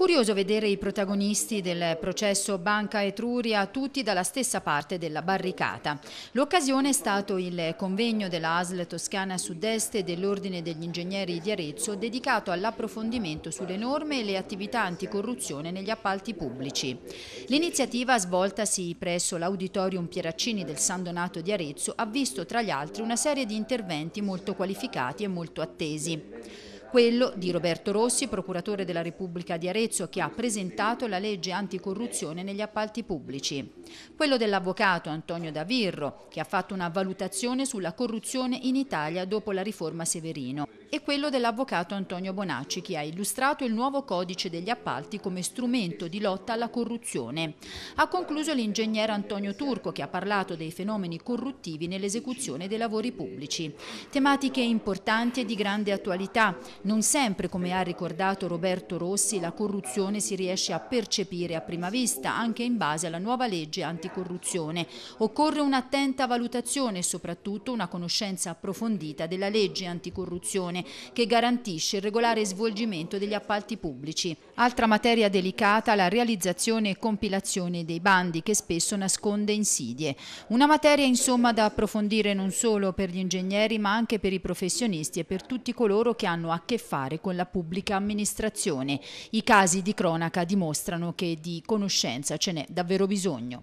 Curioso vedere i protagonisti del processo Banca Etruria tutti dalla stessa parte della barricata. L'occasione è stato il convegno della ASL Toscana Sud-Est dell'Ordine degli Ingegneri di Arezzo dedicato all'approfondimento sulle norme e le attività anticorruzione negli appalti pubblici. L'iniziativa svoltasi presso l'Auditorium Pieraccini del San Donato di Arezzo ha visto tra gli altri una serie di interventi molto qualificati e molto attesi. Quello di Roberto Rossi, procuratore della Repubblica di Arezzo, che ha presentato la legge anticorruzione negli appalti pubblici. Quello dell'avvocato Antonio Davirro, che ha fatto una valutazione sulla corruzione in Italia dopo la riforma Severino. E quello dell'avvocato Antonio Bonacci, che ha illustrato il nuovo codice degli appalti come strumento di lotta alla corruzione. Ha concluso l'ingegnere Antonio Turco, che ha parlato dei fenomeni corruttivi nell'esecuzione dei lavori pubblici. Tematiche importanti e di grande attualità non sempre, come ha ricordato Roberto Rossi, la corruzione si riesce a percepire a prima vista, anche in base alla nuova legge anticorruzione. Occorre un'attenta valutazione e soprattutto una conoscenza approfondita della legge anticorruzione che garantisce il regolare svolgimento degli appalti pubblici. Altra materia delicata la realizzazione e compilazione dei bandi che spesso nasconde insidie. Una materia insomma da approfondire non solo per gli ingegneri ma anche per i professionisti e per tutti coloro che hanno a che fare con la pubblica amministrazione. I casi di cronaca dimostrano che di conoscenza ce n'è davvero bisogno.